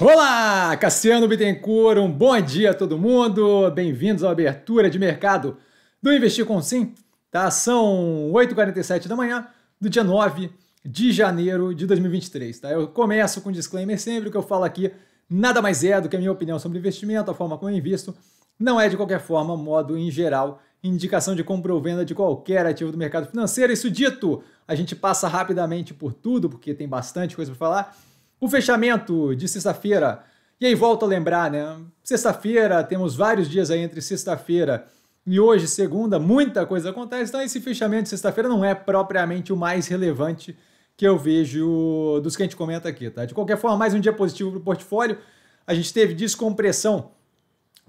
Olá, Cassiano Bittencourt, um bom dia a todo mundo. Bem-vindos à abertura de mercado do Investir com Sim. Tá? São 8h47 da manhã do dia 9 de janeiro de 2023. Tá? Eu começo com um disclaimer sempre, o que eu falo aqui nada mais é do que a minha opinião sobre investimento, a forma como eu invisto. Não é, de qualquer forma, modo em geral, indicação de compra ou venda de qualquer ativo do mercado financeiro. Isso dito, a gente passa rapidamente por tudo, porque tem bastante coisa para falar o fechamento de sexta-feira. E aí volto a lembrar, né? Sexta-feira, temos vários dias aí entre sexta-feira e hoje, segunda, muita coisa acontece. Então, esse fechamento de sexta-feira não é propriamente o mais relevante que eu vejo dos que a gente comenta aqui, tá? De qualquer forma, mais um dia positivo para o portfólio. A gente teve descompressão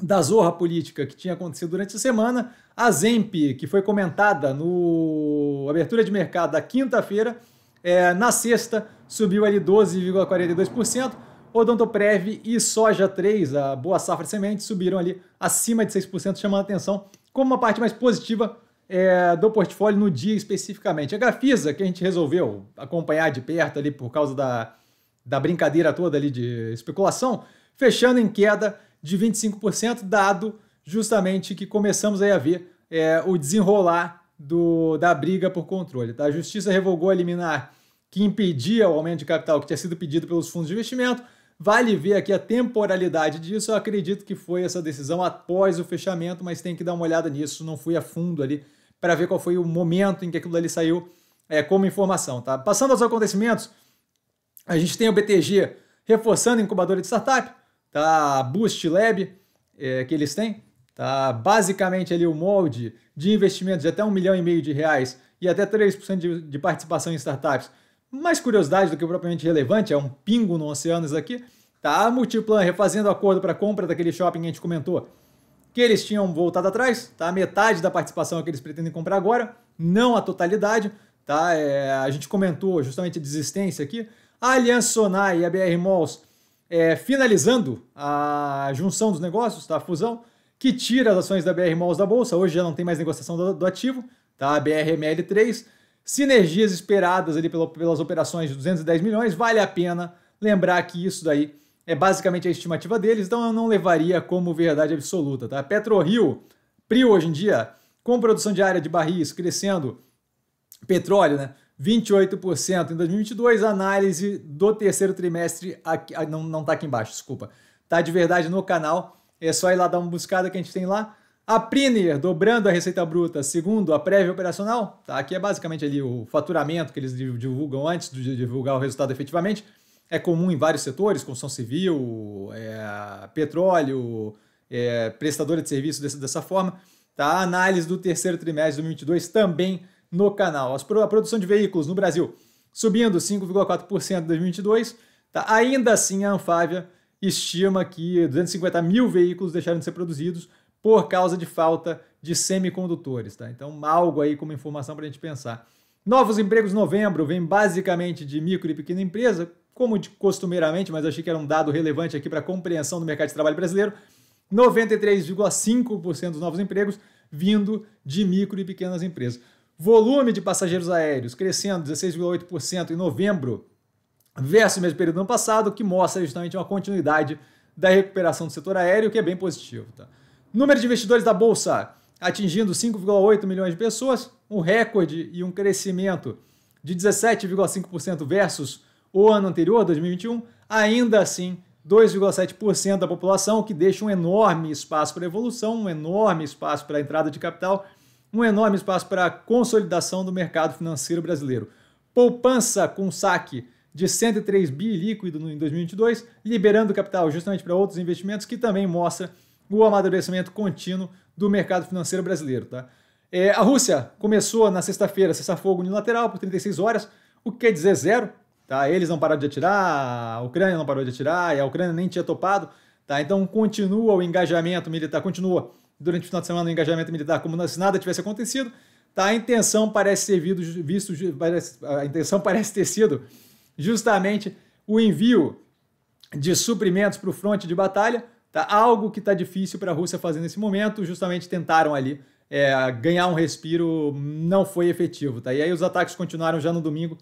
da zorra política que tinha acontecido durante a semana, a Zemp, que foi comentada no abertura de mercado da quinta-feira, é, na sexta, subiu ali 12,42%. Odontoprev e Soja 3, a Boa Safra Semente, subiram ali acima de 6%, chamando a atenção como uma parte mais positiva é, do portfólio no dia especificamente. A Grafisa, que a gente resolveu acompanhar de perto ali por causa da, da brincadeira toda ali de especulação, fechando em queda de 25%, dado justamente que começamos a ver é, o desenrolar do, da briga por controle. Tá? A Justiça revogou a liminar que impedia o aumento de capital que tinha sido pedido pelos fundos de investimento. Vale ver aqui a temporalidade disso. Eu acredito que foi essa decisão após o fechamento, mas tem que dar uma olhada nisso. Não fui a fundo ali para ver qual foi o momento em que aquilo ali saiu é, como informação. Tá? Passando aos acontecimentos, a gente tem o BTG reforçando a incubadora de startup, tá? a Boost Lab é, que eles têm, Tá? Basicamente ali o molde de investimentos de até um milhão e meio de reais e até 3% de, de participação em startups. Mais curiosidade do que propriamente relevante, é um pingo no oceano isso aqui. Tá? A Multiplan refazendo acordo para compra daquele shopping que a gente comentou, que eles tinham voltado atrás, tá? metade da participação que eles pretendem comprar agora, não a totalidade. Tá? É, a gente comentou justamente a desistência aqui. A Aliança Sonai e a BR Malls é, finalizando a junção dos negócios, tá? a fusão que tira as ações da BR Malls da Bolsa. Hoje já não tem mais negociação do, do ativo, tá? A BRML3. Sinergias esperadas ali pelo, pelas operações de 210 milhões. Vale a pena lembrar que isso daí é basicamente a estimativa deles, então eu não levaria como verdade absoluta, tá? PetroRio, Prio hoje em dia, com produção diária de barris crescendo, petróleo, né? 28% em 2022, análise do terceiro trimestre, aqui, ah, não, não tá aqui embaixo, desculpa, tá de verdade no canal, é só ir lá dar uma buscada que a gente tem lá. A Priner, dobrando a receita bruta, segundo a prévia operacional, tá? aqui é basicamente ali o faturamento que eles divulgam antes de divulgar o resultado efetivamente. É comum em vários setores, construção civil, é, petróleo, é, prestadora de serviço dessa, dessa forma. Tá? A análise do terceiro trimestre de 2022 também no canal. As, a produção de veículos no Brasil subindo 5,4% em 2022. Tá? Ainda assim, a Anfávia estima que 250 mil veículos deixaram de ser produzidos por causa de falta de semicondutores. Tá? Então, algo aí como informação para a gente pensar. Novos empregos novembro vêm basicamente de micro e pequena empresa, como de costumeiramente, mas achei que era um dado relevante aqui para a compreensão do mercado de trabalho brasileiro. 93,5% dos novos empregos vindo de micro e pequenas empresas. Volume de passageiros aéreos crescendo 16,8% em novembro versus assim o mesmo período do ano passado, que mostra justamente uma continuidade da recuperação do setor aéreo, que é bem positivo. Tá? Número de investidores da Bolsa atingindo 5,8 milhões de pessoas, um recorde e um crescimento de 17,5% versus o ano anterior, 2021, ainda assim 2,7% da população, o que deixa um enorme espaço para evolução, um enorme espaço para a entrada de capital, um enorme espaço para a consolidação do mercado financeiro brasileiro. Poupança com saque de 103 bi líquido em 2022, liberando capital justamente para outros investimentos, que também mostra o amadurecimento contínuo do mercado financeiro brasileiro. Tá? É, a Rússia começou na sexta-feira cessar-fogo unilateral por 36 horas, o que quer dizer zero. Tá? Eles não pararam de atirar, a Ucrânia não parou de atirar, e a Ucrânia nem tinha topado. Tá? Então continua o engajamento militar, continua durante o final de semana o engajamento militar como se nada tivesse acontecido. Tá? A intenção parece ser visto, visto a intenção parece ter sido justamente o envio de suprimentos para o fronte de batalha, tá? algo que está difícil para a Rússia fazer nesse momento, justamente tentaram ali é, ganhar um respiro, não foi efetivo. Tá? E aí os ataques continuaram já no domingo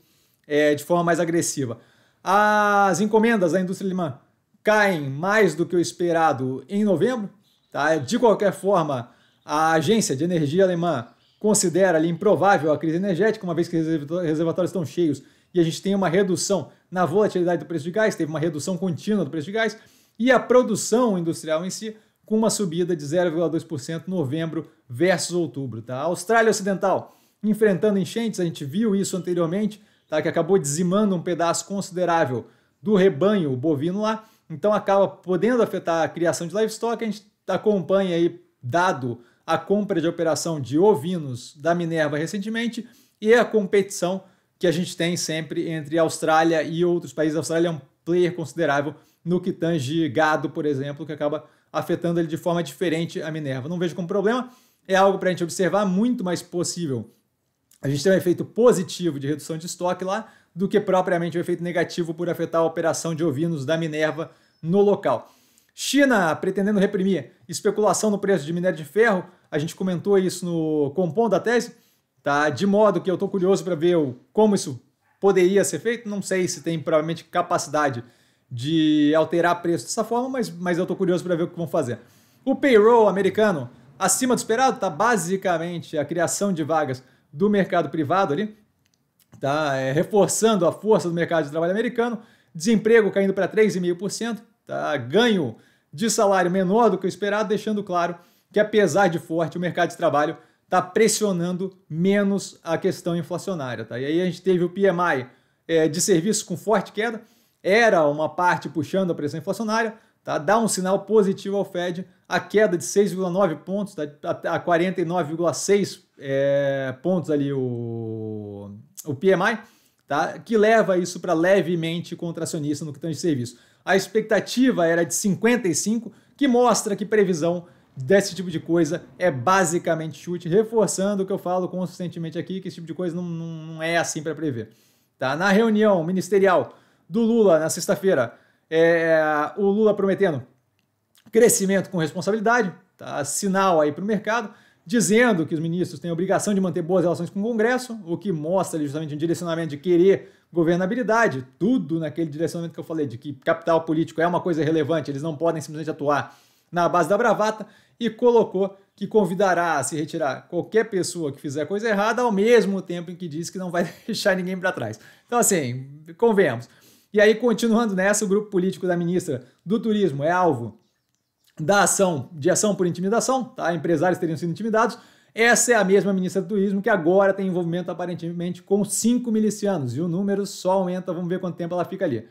é, de forma mais agressiva. As encomendas da indústria alemã caem mais do que o esperado em novembro. Tá? De qualquer forma, a agência de energia alemã considera ali improvável a crise energética, uma vez que os reservatórios estão cheios e a gente tem uma redução na volatilidade do preço de gás, teve uma redução contínua do preço de gás, e a produção industrial em si com uma subida de 0,2% novembro versus outubro. Tá? A Austrália Ocidental enfrentando enchentes, a gente viu isso anteriormente, tá? que acabou dizimando um pedaço considerável do rebanho bovino lá, então acaba podendo afetar a criação de livestock, a gente acompanha aí, dado a compra de operação de ovinos da Minerva recentemente e a competição que a gente tem sempre entre Austrália e outros países. A Austrália é um player considerável no que tange gado, por exemplo, que acaba afetando ele de forma diferente a Minerva. Não vejo como problema, é algo para a gente observar muito mais possível. A gente tem um efeito positivo de redução de estoque lá do que propriamente um efeito negativo por afetar a operação de ovinos da Minerva no local. China pretendendo reprimir especulação no preço de minério de ferro, a gente comentou isso no Compondo da Tese, Tá? De modo que eu estou curioso para ver como isso poderia ser feito. Não sei se tem provavelmente capacidade de alterar preço dessa forma, mas, mas eu estou curioso para ver o que vão fazer. O payroll americano, acima do esperado, tá basicamente a criação de vagas do mercado privado ali, tá é, reforçando a força do mercado de trabalho americano, desemprego caindo para 3,5%, tá ganho de salário menor do que o esperado, deixando claro que apesar de forte, o mercado de trabalho está pressionando menos a questão inflacionária. Tá? E aí a gente teve o PMI é, de serviço com forte queda, era uma parte puxando a pressão inflacionária, tá? dá um sinal positivo ao Fed, a queda de 6,9 pontos, tá? tá, tá a 49,6 é, pontos ali o, o PMI, tá? que leva isso para levemente contracionista no que tange serviço. A expectativa era de 55, que mostra que previsão desse tipo de coisa é basicamente chute, reforçando o que eu falo consistentemente aqui, que esse tipo de coisa não, não, não é assim para prever. Tá? Na reunião ministerial do Lula na sexta-feira, é, o Lula prometendo crescimento com responsabilidade, tá? sinal aí para o mercado, dizendo que os ministros têm a obrigação de manter boas relações com o Congresso, o que mostra justamente um direcionamento de querer governabilidade, tudo naquele direcionamento que eu falei, de que capital político é uma coisa relevante, eles não podem simplesmente atuar na base da bravata e colocou que convidará a se retirar qualquer pessoa que fizer coisa errada, ao mesmo tempo em que diz que não vai deixar ninguém para trás. Então, assim, convenhamos. E aí, continuando nessa, o grupo político da ministra do Turismo é alvo da ação, de ação por intimidação, tá? Empresários teriam sido intimidados. Essa é a mesma ministra do Turismo que agora tem envolvimento aparentemente com cinco milicianos e o número só aumenta, vamos ver quanto tempo ela fica ali.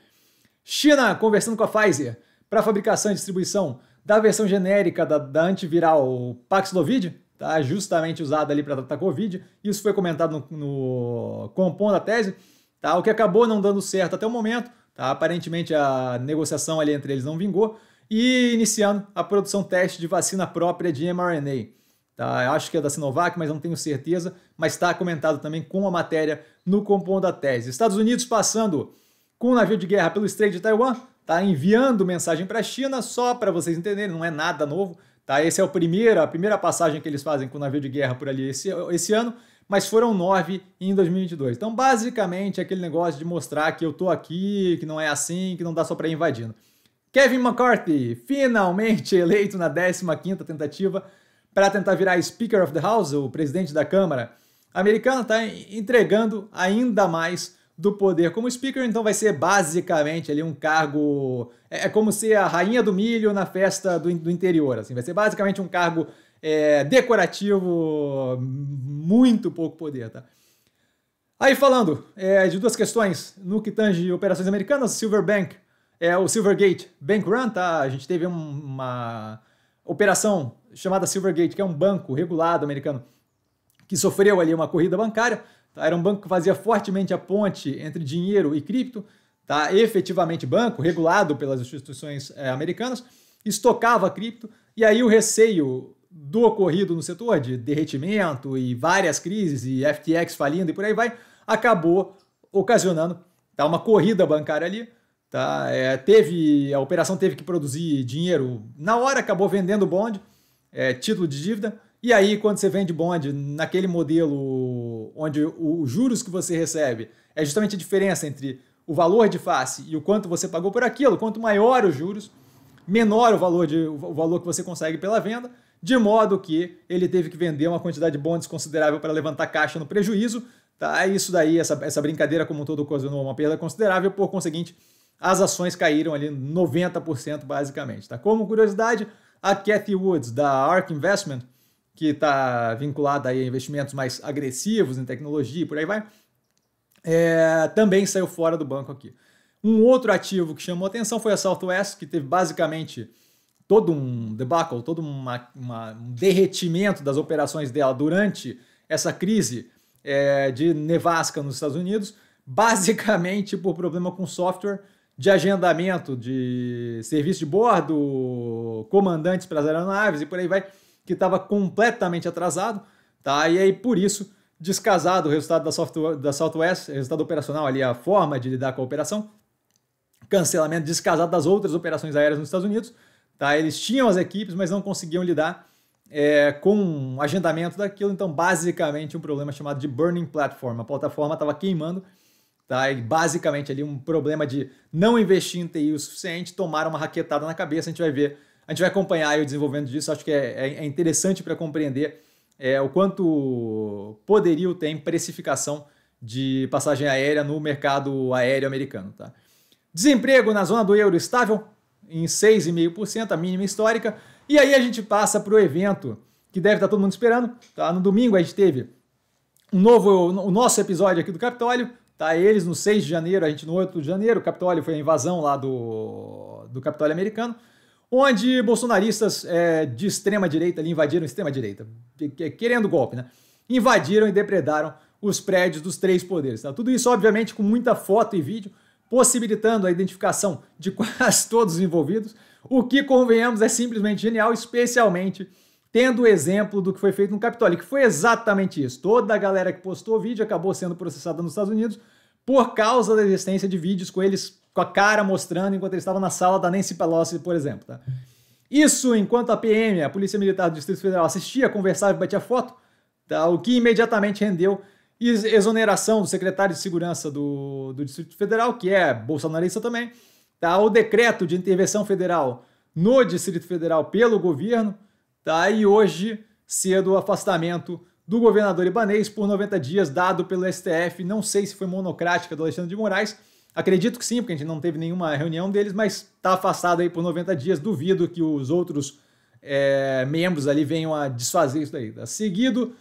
China conversando com a Pfizer para fabricação e distribuição da versão genérica da, da antiviral Paxlovid, tá? justamente usada ali para tratar Covid. Isso foi comentado no, no compondo a tese, tá? o que acabou não dando certo até o momento. Tá? Aparentemente a negociação ali entre eles não vingou. E iniciando a produção teste de vacina própria de mRNA. Tá? Eu acho que é da Sinovac, mas não tenho certeza. Mas está comentado também com a matéria no compondo da tese. Estados Unidos passando com um navio de guerra pelo Estreito de Taiwan tá enviando mensagem para a China, só para vocês entenderem, não é nada novo. Tá? Essa é a primeira, a primeira passagem que eles fazem com o navio de guerra por ali esse, esse ano, mas foram nove em 2022. Então, basicamente, é aquele negócio de mostrar que eu tô aqui, que não é assim, que não dá só para ir invadindo. Kevin McCarthy, finalmente eleito na 15ª tentativa para tentar virar Speaker of the House, o presidente da Câmara americana, está entregando ainda mais do poder como speaker, então vai ser basicamente ali um cargo. É, é como ser a rainha do milho na festa do, do interior, assim, vai ser basicamente um cargo é, decorativo, muito pouco poder, tá? Aí falando é, de duas questões no que tange operações americanas, bank é, o Silvergate Bank Run, tá? A gente teve uma operação chamada Silvergate, que é um banco regulado americano, que sofreu ali uma corrida bancária. Tá? Era um banco que fazia fortemente a ponte entre dinheiro e cripto, tá? efetivamente banco, regulado pelas instituições é, americanas, estocava cripto, e aí o receio do ocorrido no setor de derretimento e várias crises e FTX falindo e por aí vai, acabou ocasionando tá, uma corrida bancária ali. Tá? É, teve, a operação teve que produzir dinheiro na hora, acabou vendendo o bonde, é, título de dívida, e aí, quando você vende bonde naquele modelo onde os juros que você recebe é justamente a diferença entre o valor de face e o quanto você pagou por aquilo, quanto maior os juros, menor o valor, de, o valor que você consegue pela venda, de modo que ele teve que vender uma quantidade de bonds considerável para levantar caixa no prejuízo. Tá? Isso daí, essa, essa brincadeira como um todo causou uma perda considerável, por conseguinte, as ações caíram ali 90% basicamente. Tá? Como curiosidade, a Cathy Woods, da ARK Investment, que está vinculada a investimentos mais agressivos em tecnologia e por aí vai, é, também saiu fora do banco aqui. Um outro ativo que chamou atenção foi a Southwest, que teve basicamente todo um debacle, todo uma, uma, um derretimento das operações dela durante essa crise é, de nevasca nos Estados Unidos, basicamente por problema com software de agendamento de serviço de bordo, comandantes para as aeronaves e por aí vai que estava completamente atrasado, tá? E aí por isso descasado o resultado da, software, da Southwest, resultado operacional ali, a forma de lidar com a operação, cancelamento descasado das outras operações aéreas nos Estados Unidos, tá? Eles tinham as equipes, mas não conseguiam lidar é, com o agendamento daquilo, então basicamente um problema chamado de burning platform, a plataforma estava queimando, tá? E basicamente ali um problema de não investir em TI o suficiente, tomar uma raquetada na cabeça, a gente vai ver a gente vai acompanhar o desenvolvimento disso, acho que é, é, é interessante para compreender é, o quanto poderio tem precificação de passagem aérea no mercado aéreo americano. Tá? Desemprego na zona do euro estável em 6,5%, a mínima histórica. E aí a gente passa para o evento que deve estar tá todo mundo esperando. Tá? No domingo a gente teve um novo, o nosso episódio aqui do Capitólio. Tá? Eles no 6 de janeiro, a gente no 8 de janeiro. O Capitólio foi a invasão lá do, do Capitólio americano onde bolsonaristas é, de extrema direita ali invadiram extrema direita, querendo golpe, né? Invadiram e depredaram os prédios dos três poderes. Tá? Tudo isso, obviamente, com muita foto e vídeo, possibilitando a identificação de quase todos os envolvidos, o que, convenhamos, é simplesmente genial, especialmente tendo o exemplo do que foi feito no Capitólio, que foi exatamente isso. Toda a galera que postou o vídeo acabou sendo processada nos Estados Unidos por causa da existência de vídeos com eles com a cara mostrando enquanto ele estava na sala da Nancy Pelosi, por exemplo. Tá? Isso enquanto a PM, a Polícia Militar do Distrito Federal, assistia, conversava e batia foto, tá? o que imediatamente rendeu exoneração do secretário de Segurança do, do Distrito Federal, que é bolsonarista também, tá? o decreto de intervenção federal no Distrito Federal pelo governo, tá? e hoje cedo o afastamento do governador Ibanês por 90 dias, dado pelo STF, não sei se foi monocrática do Alexandre de Moraes, Acredito que sim, porque a gente não teve nenhuma reunião deles, mas está afastado aí por 90 dias. Duvido que os outros é, membros ali venham a desfazer isso daí. Tá? Seguido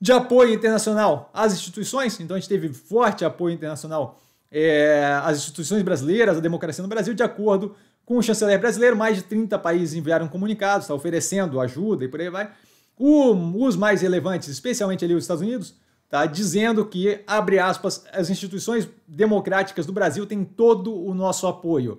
de apoio internacional às instituições, então a gente teve forte apoio internacional é, às instituições brasileiras, à democracia no Brasil, de acordo com o chanceler brasileiro. Mais de 30 países enviaram comunicados, tá, oferecendo ajuda e por aí vai. O, os mais relevantes, especialmente ali os Estados Unidos, tá? dizendo que, abre aspas, as instituições democráticas do Brasil têm todo o nosso apoio.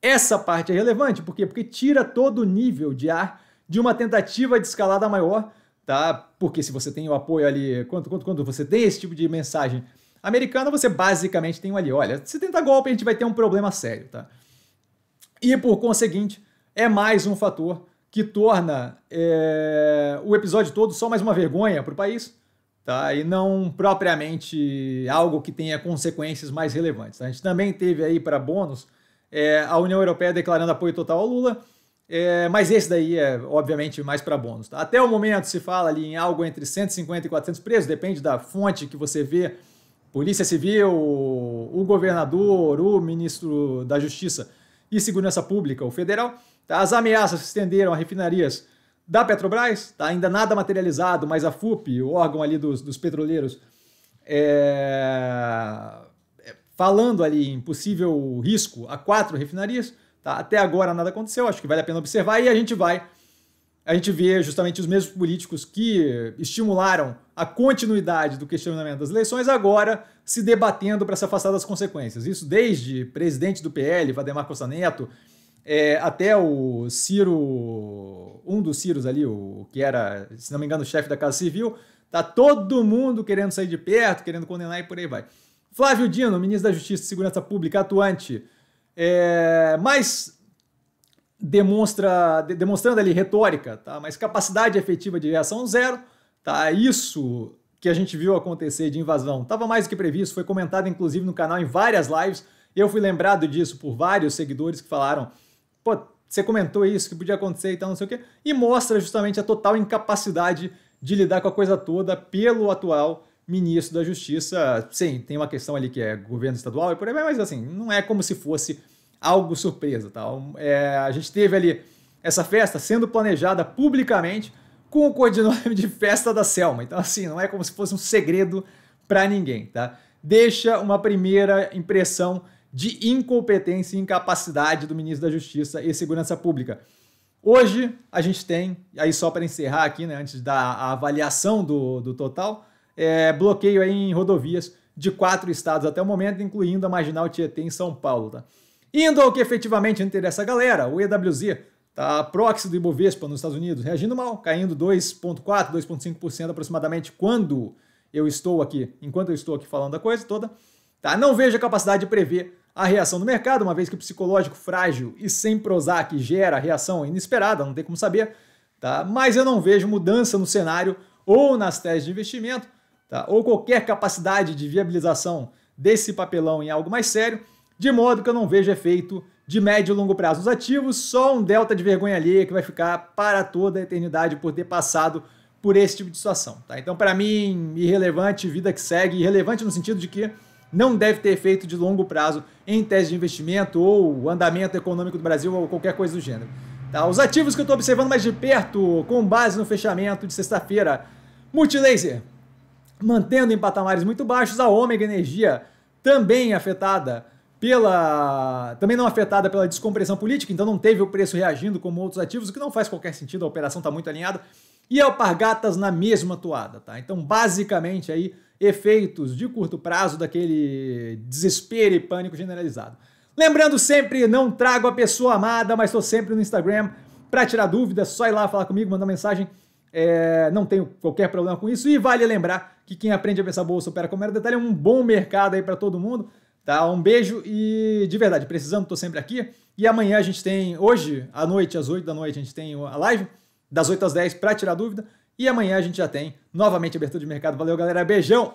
Essa parte é relevante, por quê? Porque tira todo o nível de ar de uma tentativa de escalada maior, tá? Porque se você tem o apoio ali, quando, quando, quando você tem esse tipo de mensagem americana, você basicamente tem um ali, olha, se tenta golpe a gente vai ter um problema sério, tá? E por conseguinte, é mais um fator que torna é, o episódio todo só mais uma vergonha para o país, tá? e não propriamente algo que tenha consequências mais relevantes. Né? A gente também teve aí para bônus é, a União Europeia declarando apoio total ao Lula, é, mas esse daí é, obviamente, mais para bônus. Tá? Até o momento se fala ali em algo entre 150 e 400 presos, depende da fonte que você vê. Polícia Civil, o governador, o ministro da Justiça e Segurança Pública, o federal. Tá? As ameaças se estenderam a refinarias da Petrobras, tá? ainda nada materializado, mas a FUP, o órgão ali dos, dos petroleiros, é, é... falando ali em possível risco a quatro refinarias, tá? até agora nada aconteceu, acho que vale a pena observar e a gente vai, a gente vê justamente os mesmos políticos que estimularam a continuidade do questionamento das eleições agora se debatendo para se afastar das consequências. Isso desde presidente do PL, Vademar Costa Neto, é, até o Ciro, um dos Ciros ali, o que era, se não me engano, o chefe da Casa Civil, tá todo mundo querendo sair de perto, querendo condenar e por aí vai. Flávio Dino, ministro da Justiça e Segurança Pública, atuante, é, mais demonstra, demonstrando ali retórica, tá? mas capacidade efetiva de reação zero. Tá? Isso que a gente viu acontecer de invasão estava mais do que previsto, foi comentado inclusive no canal em várias lives. Eu fui lembrado disso por vários seguidores que falaram pô, você comentou isso, que podia acontecer e tal, não sei o quê, e mostra justamente a total incapacidade de lidar com a coisa toda pelo atual ministro da Justiça. Sim, tem uma questão ali que é governo estadual e por aí vai, mas assim, não é como se fosse algo surpresa, tá? É, a gente teve ali essa festa sendo planejada publicamente com o codinome de Festa da Selma. Então, assim, não é como se fosse um segredo para ninguém, tá? Deixa uma primeira impressão de incompetência e incapacidade do ministro da Justiça e Segurança Pública. Hoje a gente tem, aí só para encerrar aqui, né, antes da avaliação do, do total, é, bloqueio em rodovias de quatro estados até o momento, incluindo a Marginal Tietê em São Paulo. Tá? Indo ao que efetivamente interessa a galera, o EWZ tá proxy do Ibovespa nos Estados Unidos, reagindo mal, caindo 2,4%, 2,5% aproximadamente quando eu estou aqui, enquanto eu estou aqui falando a coisa toda. Tá? Não vejo a capacidade de prever a reação do mercado, uma vez que o psicológico frágil e sem Prozac gera reação inesperada, não tem como saber, tá? mas eu não vejo mudança no cenário ou nas teses de investimento, tá? ou qualquer capacidade de viabilização desse papelão em algo mais sério, de modo que eu não vejo efeito de médio e longo prazo nos ativos, só um delta de vergonha alheia que vai ficar para toda a eternidade por ter passado por esse tipo de situação. Tá? Então, para mim, irrelevante, vida que segue, irrelevante no sentido de que não deve ter efeito de longo prazo em tese de investimento ou andamento econômico do Brasil ou qualquer coisa do gênero. Tá, os ativos que eu estou observando mais de perto, com base no fechamento de sexta-feira, Multilaser, mantendo em patamares muito baixos, a Ômega Energia também afetada pela também não afetada pela descompressão política, então não teve o preço reagindo como outros ativos, o que não faz qualquer sentido, a operação está muito alinhada e Alpargatas na mesma toada, tá? Então, basicamente aí efeitos de curto prazo daquele desespero e pânico generalizado. Lembrando sempre, não trago a pessoa amada, mas estou sempre no Instagram para tirar dúvidas, só ir lá falar comigo, mandar mensagem. É, não tenho qualquer problema com isso. E vale lembrar que quem aprende a pensar bolsa opera como era detalhe é um bom mercado aí para todo mundo. Tá? Um beijo e de verdade, precisando, estou sempre aqui. E amanhã a gente tem, hoje à noite, às 8 da noite, a gente tem a live das 8 às 10 para tirar dúvida. E amanhã a gente já tem novamente abertura de mercado. Valeu, galera. Beijão!